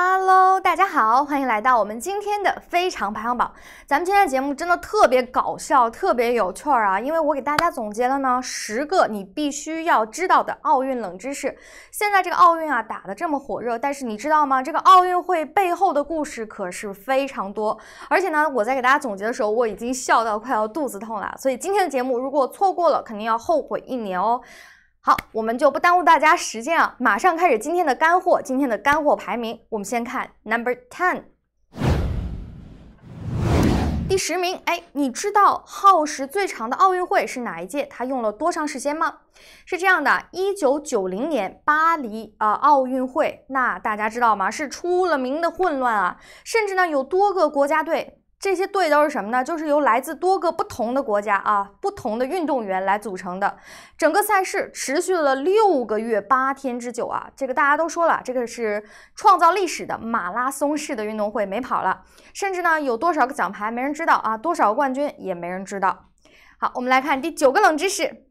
Hello，大家好，欢迎来到我们今天的非常排行榜。咱们今天的节目真的特别搞笑，特别有趣儿啊！因为我给大家总结了呢十个你必须要知道的奥运冷知识。现在这个奥运啊打得这么火热，但是你知道吗？这个奥运会背后的故事可是非常多。而且呢，我在给大家总结的时候，我已经笑到快要肚子痛了。所以今天的节目如果错过了，肯定要后悔一年哦。好，我们就不耽误大家时间啊，马上开始今天的干货。今天的干货排名，我们先看 number ten，第十名。哎，你知道耗时最长的奥运会是哪一届？它用了多长时间吗？是这样的，一九九零年巴黎啊奥运会，那大家知道吗？是出了名的混乱啊，甚至呢有多个国家队。这些队都是什么呢？就是由来自多个不同的国家啊、不同的运动员来组成的。整个赛事持续了六个月八天之久啊，这个大家都说了，这个是创造历史的马拉松式的运动会，没跑了。甚至呢，有多少个奖牌没人知道啊，多少个冠军也没人知道。好，我们来看第九个冷知识。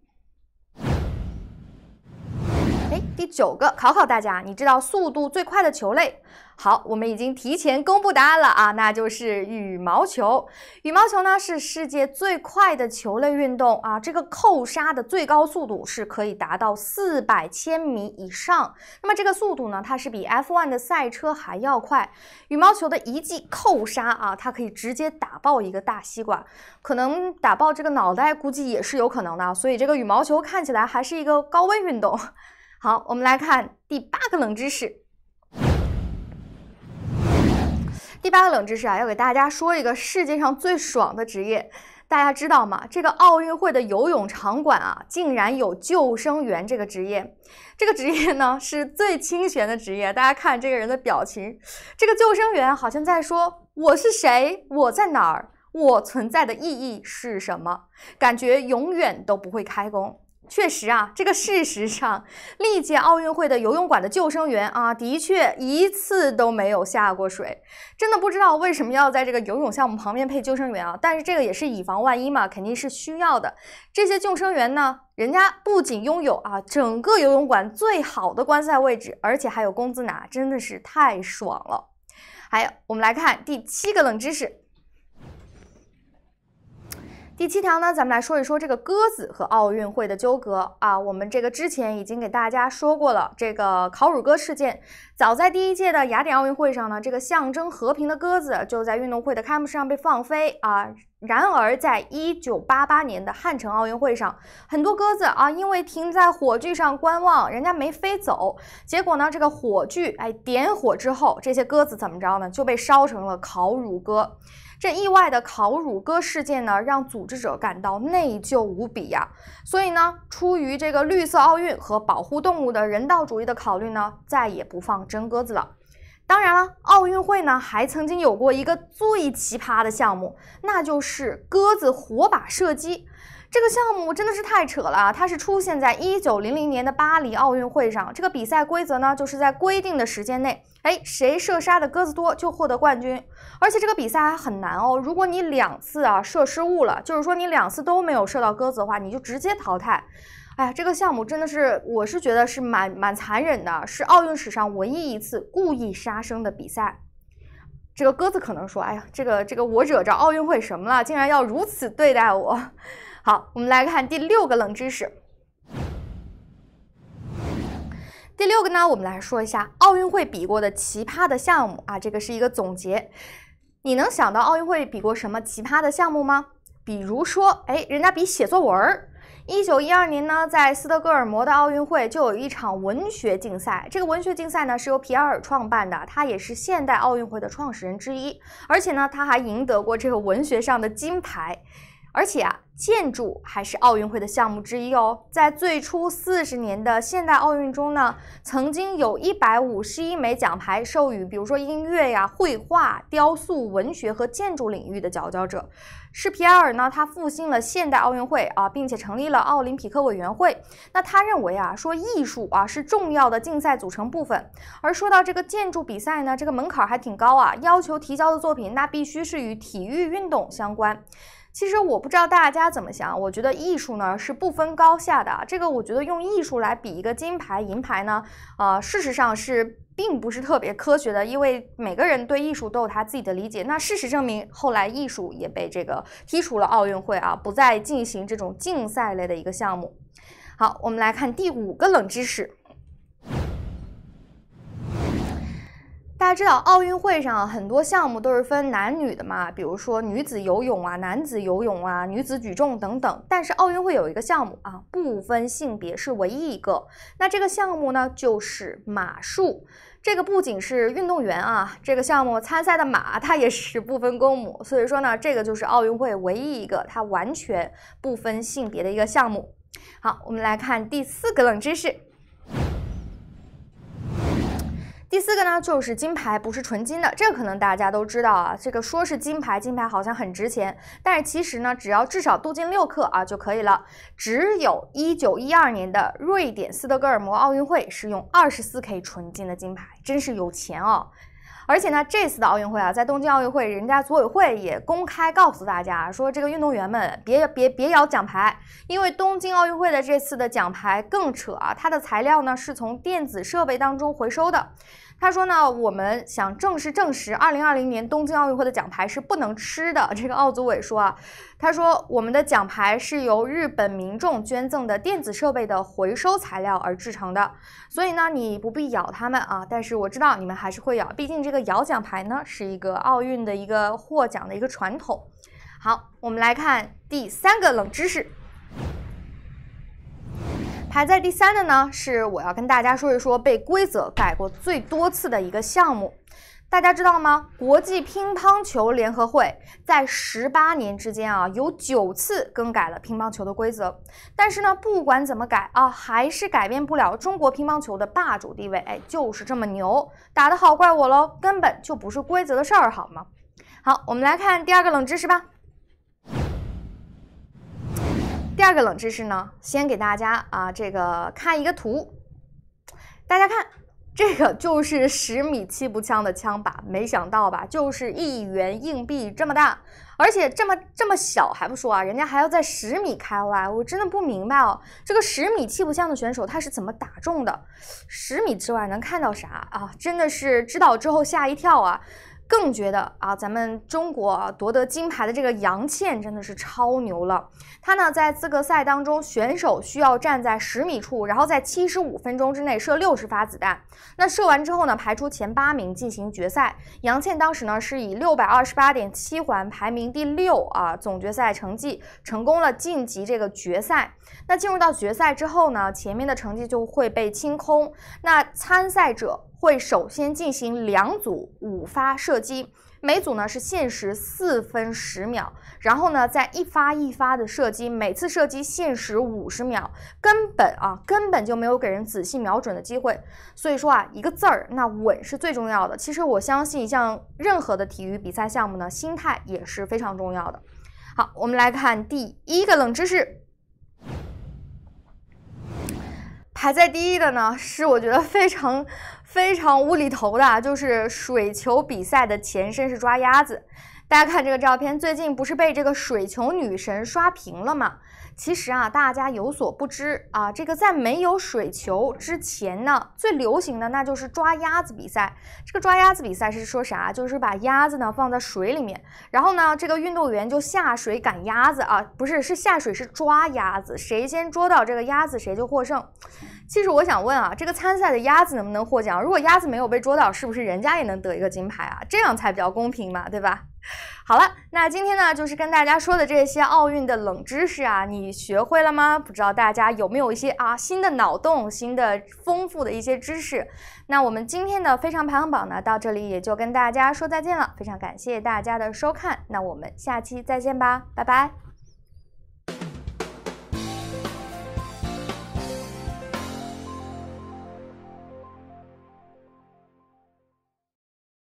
第九个，考考大家，你知道速度最快的球类？好，我们已经提前公布答案了啊，那就是羽毛球。羽毛球呢是世界最快的球类运动啊，这个扣杀的最高速度是可以达到四百千米以上。那么这个速度呢，它是比 F1 的赛车还要快。羽毛球的一记扣杀啊，它可以直接打爆一个大西瓜，可能打爆这个脑袋估计也是有可能的。所以这个羽毛球看起来还是一个高危运动。好，我们来看第八个冷知识。第八个冷知识啊，要给大家说一个世界上最爽的职业，大家知道吗？这个奥运会的游泳场馆啊，竟然有救生员这个职业。这个职业呢，是最清闲的职业。大家看这个人的表情，这个救生员好像在说：“我是谁？我在哪儿？我存在的意义是什么？”感觉永远都不会开工。确实啊，这个事实上，历届奥运会的游泳馆的救生员啊，的确一次都没有下过水。真的不知道为什么要在这个游泳项目旁边配救生员啊？但是这个也是以防万一嘛，肯定是需要的。这些救生员呢，人家不仅拥有啊整个游泳馆最好的观赛位置，而且还有工资拿，真的是太爽了。还有，我们来看第七个冷知识。第七条呢，咱们来说一说这个鸽子和奥运会的纠葛啊。我们这个之前已经给大家说过了，这个烤乳鸽事件，早在第一届的雅典奥运会上呢，这个象征和平的鸽子就在运动会的开幕式上被放飞啊。然而，在一九八八年的汉城奥运会上，很多鸽子啊因为停在火炬上观望，人家没飞走，结果呢，这个火炬哎点火之后，这些鸽子怎么着呢，就被烧成了烤乳鸽。这意外的烤乳鸽事件呢，让组织者感到内疚无比呀。所以呢，出于这个绿色奥运和保护动物的人道主义的考虑呢，再也不放真鸽子了。当然了，奥运会呢还曾经有过一个最奇葩的项目，那就是鸽子火把射击。这个项目真的是太扯了啊！它是出现在一九零零年的巴黎奥运会上。这个比赛规则呢，就是在规定的时间内，哎，谁射杀的鸽子多就获得冠军。而且这个比赛还很难哦，如果你两次啊射失误了，就是说你两次都没有射到鸽子的话，你就直接淘汰。哎呀，这个项目真的是，我是觉得是蛮蛮残忍的，是奥运史上唯一一次故意杀生的比赛。这个鸽子可能说：“哎呀，这个这个我惹着奥运会什么了？竟然要如此对待我！”好，我们来看第六个冷知识。第六个呢，我们来说一下奥运会比过的奇葩的项目啊。这个是一个总结，你能想到奥运会比过什么奇葩的项目吗？比如说，哎，人家比写作文儿。一九一二年呢，在斯德哥尔摩的奥运会就有一场文学竞赛。这个文学竞赛呢，是由皮埃尔创办的，他也是现代奥运会的创始人之一，而且呢，他还赢得过这个文学上的金牌。而且啊，建筑还是奥运会的项目之一哦。在最初四十年的现代奥运中呢，曾经有一百五十一枚奖牌授予，比如说音乐呀、绘画、雕塑、文学和建筑领域的佼佼者。是皮埃尔呢，他复兴了现代奥运会啊，并且成立了奥林匹克委员会。那他认为啊，说艺术啊是重要的竞赛组成部分。而说到这个建筑比赛呢，这个门槛还挺高啊，要求提交的作品那必须是与体育运动相关。其实我不知道大家怎么想，我觉得艺术呢是不分高下的。这个我觉得用艺术来比一个金牌、银牌呢，啊，事实上是并不是特别科学的，因为每个人对艺术都有他自己的理解。那事实证明，后来艺术也被这个剔除了奥运会啊，不再进行这种竞赛类的一个项目。好，我们来看第五个冷知识。大家知道奥运会上很多项目都是分男女的嘛，比如说女子游泳啊、男子游泳啊、女子举重等等。但是奥运会有一个项目啊，不分性别，是唯一一个。那这个项目呢，就是马术。这个不仅是运动员啊，这个项目参赛的马它也是不分公母，所以说呢，这个就是奥运会唯一一个它完全不分性别的一个项目。好，我们来看第四个冷知识。第四个呢，就是金牌不是纯金的，这可能大家都知道啊。这个说是金牌，金牌好像很值钱，但是其实呢，只要至少镀金六克啊就可以了。只有一九一二年的瑞典斯德哥尔摩奥运会是用二十四 K 纯金的金牌，真是有钱哦。而且呢，这次的奥运会啊，在东京奥运会，人家组委会也公开告诉大家说，这个运动员们别别别咬奖牌，因为东京奥运会的这次的奖牌更扯啊，它的材料呢是从电子设备当中回收的。他说呢，我们想正式证实，二零二零年东京奥运会的奖牌是不能吃的。这个奥组委说啊。他说：“我们的奖牌是由日本民众捐赠的电子设备的回收材料而制成的，所以呢，你不必咬它们啊。但是我知道你们还是会咬，毕竟这个咬奖牌呢是一个奥运的一个获奖的一个传统。”好，我们来看第三个冷知识，排在第三的呢是我要跟大家说一说被规则改过最多次的一个项目。大家知道吗？国际乒乓球联合会在十八年之间啊，有九次更改了乒乓球的规则。但是呢，不管怎么改啊，还是改变不了中国乒乓球的霸主地位。哎，就是这么牛，打得好怪我喽，根本就不是规则的事儿，好吗？好，我们来看第二个冷知识吧。第二个冷知识呢，先给大家啊，这个看一个图，大家看。这个就是十米气步枪的枪靶，没想到吧？就是一元硬币这么大，而且这么这么小还不说啊，人家还要在十米开外，我真的不明白哦。这个十米气步枪的选手他是怎么打中的？十米之外能看到啥啊？真的是知道之后吓一跳啊！更觉得啊，咱们中国夺得金牌的这个杨倩真的是超牛了。她呢在资格赛当中，选手需要站在十米处，然后在七十五分钟之内射六十发子弹。那射完之后呢，排出前八名进行决赛。杨倩当时呢是以六百二十八点七环排名第六啊，总决赛成绩成功了晋级这个决赛。那进入到决赛之后呢，前面的成绩就会被清空。那参赛者。会首先进行两组五发射击，每组呢是限时四分十秒，然后呢再一发一发的射击，每次射击限时五十秒，根本啊根本就没有给人仔细瞄准的机会。所以说啊，一个字儿，那稳是最重要的。其实我相信，像任何的体育比赛项目呢，心态也是非常重要的。好，我们来看第一个冷知识。排在第一的呢，是我觉得非常非常无厘头的，就是水球比赛的前身是抓鸭子。大家看这个照片，最近不是被这个水球女神刷屏了吗？其实啊，大家有所不知啊，这个在没有水球之前呢，最流行的那就是抓鸭子比赛。这个抓鸭子比赛是说啥？就是把鸭子呢放在水里面，然后呢，这个运动员就下水赶鸭子啊，不是，是下水是抓鸭子，谁先捉到这个鸭子谁就获胜。其实我想问啊，这个参赛的鸭子能不能获奖？如果鸭子没有被捉到，是不是人家也能得一个金牌啊？这样才比较公平嘛，对吧？好了，那今天呢，就是跟大家说的这些奥运的冷知识啊，你学会了吗？不知道大家有没有一些啊新的脑洞、新的丰富的一些知识？那我们今天的非常排行榜呢，到这里也就跟大家说再见了。非常感谢大家的收看，那我们下期再见吧，拜拜。